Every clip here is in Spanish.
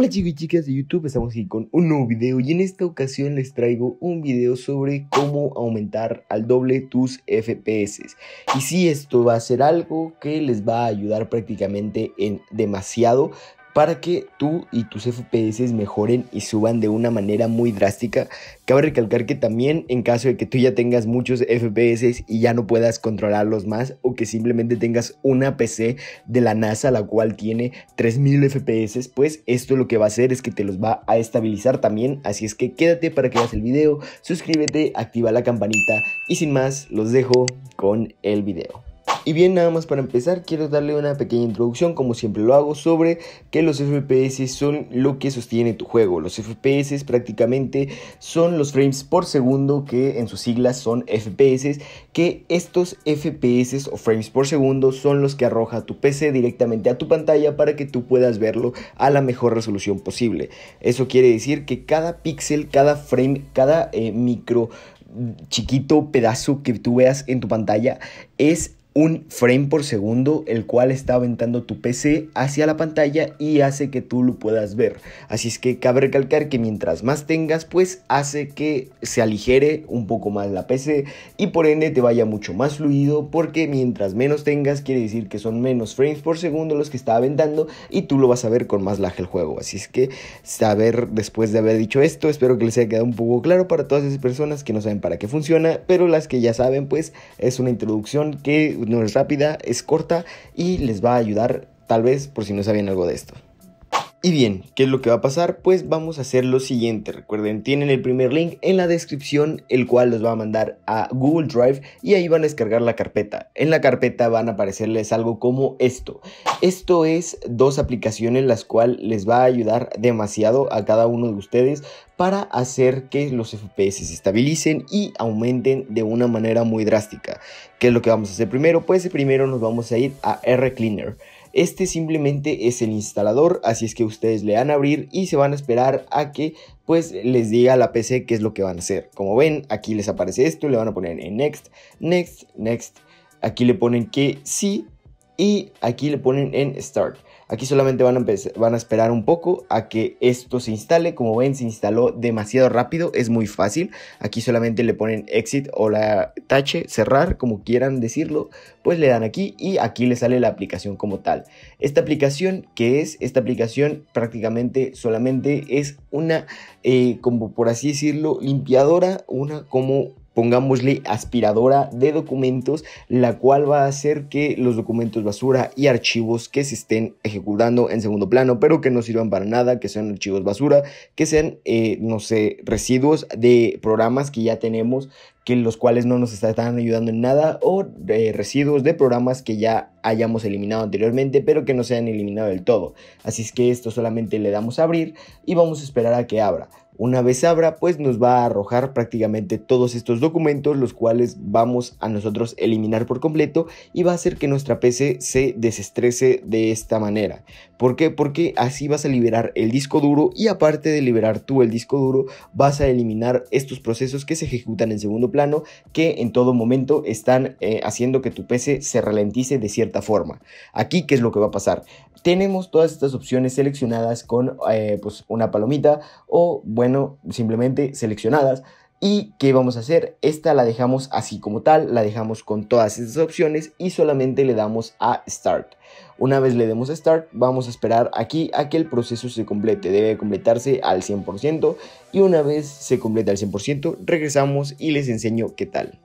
Hola chicos y chicas de YouTube, estamos aquí con un nuevo video y en esta ocasión les traigo un video sobre cómo aumentar al doble tus FPS. Y si esto va a ser algo que les va a ayudar prácticamente en demasiado, para que tú y tus FPS mejoren y suban de una manera muy drástica. Cabe recalcar que también en caso de que tú ya tengas muchos FPS y ya no puedas controlarlos más o que simplemente tengas una PC de la NASA la cual tiene 3000 FPS, pues esto lo que va a hacer es que te los va a estabilizar también, así es que quédate para que veas el video, suscríbete, activa la campanita y sin más los dejo con el video. Y bien, nada más para empezar, quiero darle una pequeña introducción, como siempre lo hago, sobre que los FPS son lo que sostiene tu juego. Los FPS prácticamente son los frames por segundo, que en sus siglas son FPS, que estos FPS o frames por segundo son los que arroja tu PC directamente a tu pantalla para que tú puedas verlo a la mejor resolución posible. Eso quiere decir que cada píxel, cada frame, cada eh, micro mm, chiquito pedazo que tú veas en tu pantalla es un frame por segundo, el cual está aventando tu PC hacia la pantalla y hace que tú lo puedas ver. Así es que cabe recalcar que mientras más tengas, pues hace que se aligere un poco más la PC y por ende te vaya mucho más fluido porque mientras menos tengas quiere decir que son menos frames por segundo los que está aventando y tú lo vas a ver con más laje el juego. Así es que saber después de haber dicho esto, espero que les haya quedado un poco claro para todas esas personas que no saben para qué funciona, pero las que ya saben, pues es una introducción que no es rápida, es corta y les va a ayudar tal vez por si no sabían algo de esto. Y bien, ¿qué es lo que va a pasar? Pues vamos a hacer lo siguiente. Recuerden, tienen el primer link en la descripción, el cual los va a mandar a Google Drive y ahí van a descargar la carpeta. En la carpeta van a aparecerles algo como esto. Esto es dos aplicaciones las cuales les va a ayudar demasiado a cada uno de ustedes para hacer que los FPS se estabilicen y aumenten de una manera muy drástica. ¿Qué es lo que vamos a hacer primero? Pues primero nos vamos a ir a RCleaner. Este simplemente es el instalador, así es que ustedes le van a abrir y se van a esperar a que pues les diga la PC qué es lo que van a hacer. Como ven, aquí les aparece esto, le van a poner en next, next, next. Aquí le ponen que sí y aquí le ponen en Start. Aquí solamente van a, van a esperar un poco a que esto se instale. Como ven, se instaló demasiado rápido, es muy fácil. Aquí solamente le ponen Exit o la tache, cerrar, como quieran decirlo. Pues le dan aquí y aquí le sale la aplicación como tal. Esta aplicación, que es? Esta aplicación prácticamente solamente es una, eh, como por así decirlo, limpiadora, una como pongámosle aspiradora de documentos, la cual va a hacer que los documentos basura y archivos que se estén ejecutando en segundo plano, pero que no sirvan para nada, que sean archivos basura, que sean, eh, no sé, residuos de programas que ya tenemos, que los cuales no nos están ayudando en nada, o eh, residuos de programas que ya hayamos eliminado anteriormente, pero que no se han eliminado del todo. Así es que esto solamente le damos a abrir y vamos a esperar a que abra. Una vez abra, pues nos va a arrojar prácticamente todos estos documentos, los cuales vamos a nosotros eliminar por completo y va a hacer que nuestra PC se desestrese de esta manera. ¿Por qué? Porque así vas a liberar el disco duro y aparte de liberar tú el disco duro, vas a eliminar estos procesos que se ejecutan en segundo plano, que en todo momento están eh, haciendo que tu PC se ralentice de cierta forma. Aquí, ¿qué es lo que va a pasar? Tenemos todas estas opciones seleccionadas con eh, pues, una palomita o, bueno, simplemente seleccionadas. ¿Y qué vamos a hacer? Esta la dejamos así como tal, la dejamos con todas estas opciones y solamente le damos a Start. Una vez le demos a Start, vamos a esperar aquí a que el proceso se complete. Debe completarse al 100% y una vez se complete al 100%, regresamos y les enseño qué tal.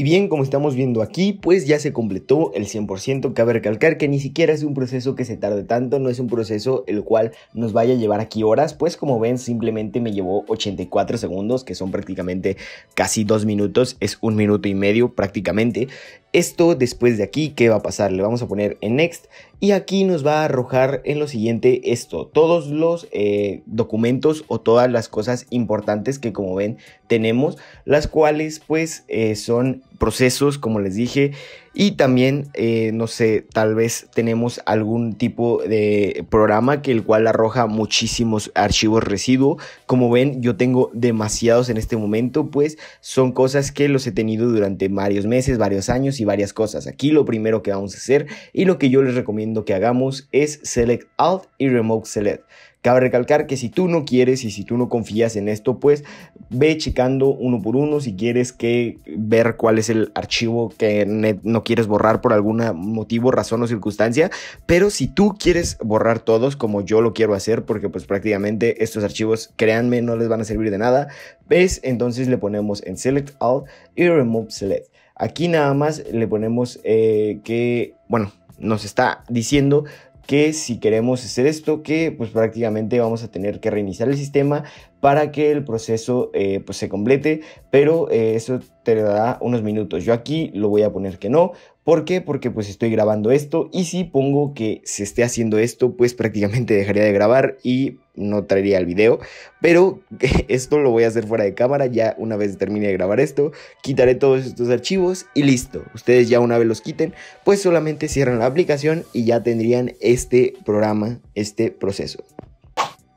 Y bien, como estamos viendo aquí, pues ya se completó el 100%. Cabe recalcar que ni siquiera es un proceso que se tarde tanto, no es un proceso el cual nos vaya a llevar aquí horas, pues como ven simplemente me llevó 84 segundos, que son prácticamente casi dos minutos, es un minuto y medio prácticamente. Esto después de aquí, ¿qué va a pasar? Le vamos a poner en Next y aquí nos va a arrojar en lo siguiente esto, todos los eh, documentos o todas las cosas importantes que como ven tenemos, las cuales pues eh, son procesos, como les dije, y también, eh, no sé, tal vez tenemos algún tipo de programa que el cual arroja muchísimos archivos residuo. Como ven, yo tengo demasiados en este momento, pues son cosas que los he tenido durante varios meses, varios años y varias cosas. Aquí lo primero que vamos a hacer y lo que yo les recomiendo que hagamos es Select Alt y Remote Select. Cabe recalcar que si tú no quieres y si tú no confías en esto, pues ve checando uno por uno si quieres que ver cuál es el archivo que no quieres borrar por algún motivo, razón o circunstancia. Pero si tú quieres borrar todos, como yo lo quiero hacer, porque pues prácticamente estos archivos, créanme, no les van a servir de nada, ves, entonces le ponemos en Select All y Remove Select. Aquí nada más le ponemos eh, que, bueno, nos está diciendo que si queremos hacer esto, que pues prácticamente vamos a tener que reiniciar el sistema para que el proceso eh, pues se complete, pero eh, eso te dará unos minutos. Yo aquí lo voy a poner que no. ¿Por qué? Porque pues estoy grabando esto y si pongo que se esté haciendo esto, pues prácticamente dejaría de grabar y no traería el video. Pero esto lo voy a hacer fuera de cámara, ya una vez termine de grabar esto, quitaré todos estos archivos y listo. Ustedes ya una vez los quiten, pues solamente cierran la aplicación y ya tendrían este programa, este proceso.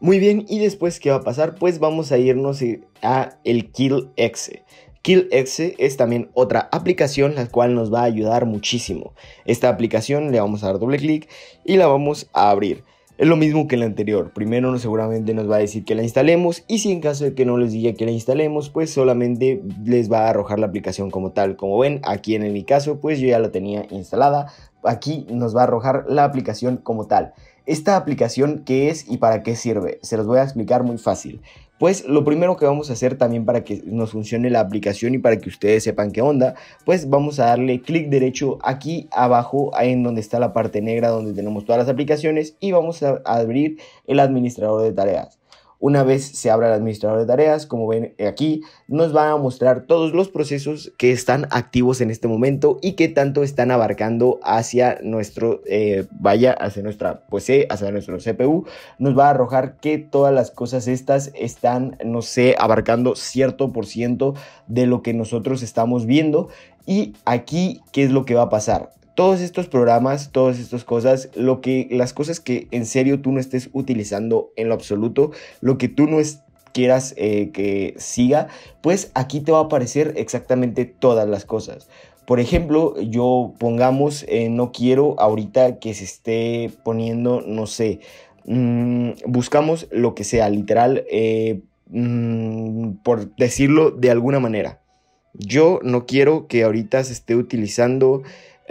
Muy bien, y después, ¿qué va a pasar? Pues vamos a irnos eh, a el Kill.exe Kill.exe es también otra aplicación la cual nos va a ayudar muchísimo. Esta aplicación le vamos a dar doble clic y la vamos a abrir. Es lo mismo que la anterior. Primero seguramente nos va a decir que la instalemos y si en caso de que no les diga que la instalemos, pues solamente les va a arrojar la aplicación como tal. Como ven, aquí en mi caso, pues yo ya la tenía instalada, aquí nos va a arrojar la aplicación como tal. Esta aplicación, ¿qué es y para qué sirve? Se los voy a explicar muy fácil. Pues lo primero que vamos a hacer también para que nos funcione la aplicación y para que ustedes sepan qué onda, pues vamos a darle clic derecho aquí abajo, ahí en donde está la parte negra donde tenemos todas las aplicaciones y vamos a abrir el administrador de tareas. Una vez se abra el administrador de tareas, como ven aquí, nos va a mostrar todos los procesos que están activos en este momento y que tanto están abarcando hacia nuestro, eh, vaya, hacia nuestra, pues hacia nuestro CPU. Nos va a arrojar que todas las cosas estas están, no sé, abarcando cierto por ciento de lo que nosotros estamos viendo. Y aquí, ¿qué es lo que va a pasar? todos estos programas, todas estas cosas, lo que, las cosas que en serio tú no estés utilizando en lo absoluto, lo que tú no quieras eh, que siga, pues aquí te va a aparecer exactamente todas las cosas. Por ejemplo, yo pongamos, eh, no quiero ahorita que se esté poniendo, no sé, mm, buscamos lo que sea, literal, eh, mm, por decirlo de alguna manera. Yo no quiero que ahorita se esté utilizando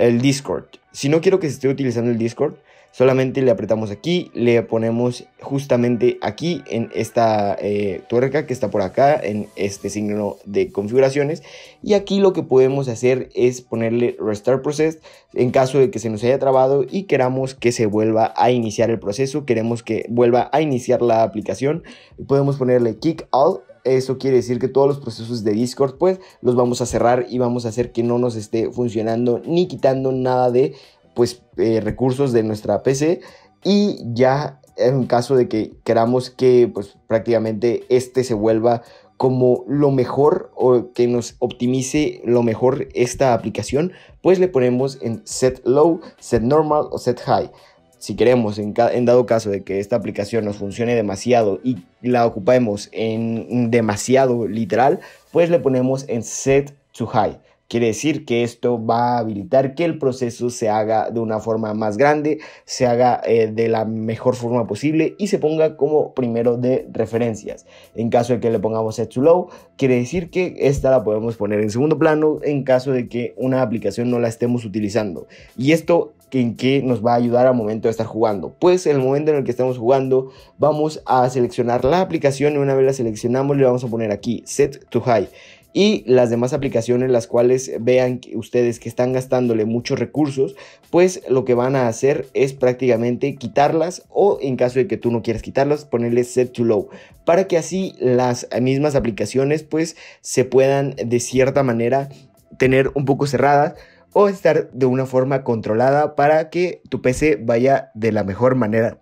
el Discord. Si no quiero que se esté utilizando el Discord, solamente le apretamos aquí, le ponemos justamente aquí en esta eh, tuerca que está por acá, en este signo de configuraciones. Y aquí lo que podemos hacer es ponerle Restart Process en caso de que se nos haya trabado y queramos que se vuelva a iniciar el proceso, queremos que vuelva a iniciar la aplicación. Podemos ponerle Kick Out eso quiere decir que todos los procesos de Discord pues los vamos a cerrar y vamos a hacer que no nos esté funcionando ni quitando nada de pues eh, recursos de nuestra PC y ya en caso de que queramos que pues prácticamente este se vuelva como lo mejor o que nos optimice lo mejor esta aplicación, pues le ponemos en set low, set normal o set high si queremos, en, dado caso de que esta aplicación nos funcione demasiado y la ocupemos en demasiado literal, pues le ponemos en set to high. Quiere decir que esto va a habilitar que el proceso se haga de una forma más grande, se haga eh, de la mejor forma posible y se ponga como primero de referencias. En caso de que le pongamos set to low, quiere decir que esta la podemos poner en segundo plano en caso de que una aplicación no la estemos utilizando. Y esto en qué nos va a ayudar al momento de estar jugando. Pues en el momento en el que estamos jugando, vamos a seleccionar la aplicación y una vez la seleccionamos le vamos a poner aquí set to high y las demás aplicaciones las cuales vean ustedes que están gastándole muchos recursos, pues lo que van a hacer es prácticamente quitarlas o en caso de que tú no quieras quitarlas, ponerle set to low para que así las mismas aplicaciones pues se puedan de cierta manera tener un poco cerradas o estar de una forma controlada para que tu PC vaya de la mejor manera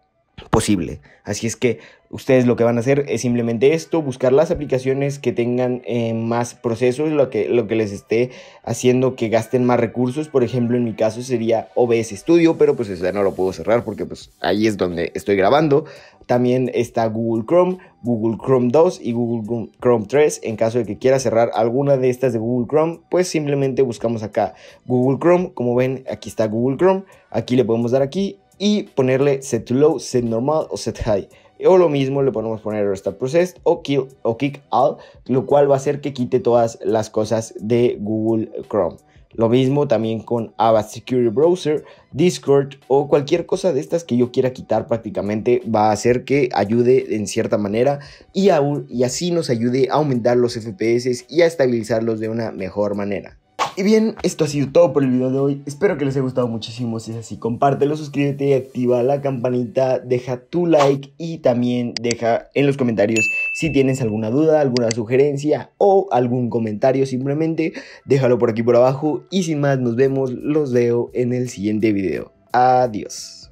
Así es que ustedes lo que van a hacer es simplemente esto, buscar las aplicaciones que tengan eh, más procesos, lo que, lo que les esté haciendo que gasten más recursos. Por ejemplo, en mi caso sería OBS Studio, pero pues eso ya no lo puedo cerrar porque pues ahí es donde estoy grabando. También está Google Chrome, Google Chrome 2 y Google Chrome 3. En caso de que quiera cerrar alguna de estas de Google Chrome, pues simplemente buscamos acá Google Chrome. Como ven, aquí está Google Chrome. Aquí le podemos dar aquí y ponerle set low, set normal o set high. O lo mismo le podemos poner restart process o kill o kick out, lo cual va a hacer que quite todas las cosas de Google Chrome. Lo mismo también con Avast Security Browser, Discord o cualquier cosa de estas que yo quiera quitar prácticamente va a hacer que ayude en cierta manera y, y así nos ayude a aumentar los FPS y a estabilizarlos de una mejor manera. Y bien, esto ha sido todo por el video de hoy. Espero que les haya gustado muchísimo. Si es así, compártelo, suscríbete, activa la campanita, deja tu like y también deja en los comentarios si tienes alguna duda, alguna sugerencia o algún comentario. Simplemente déjalo por aquí por abajo. Y sin más, nos vemos, los veo en el siguiente video. Adiós.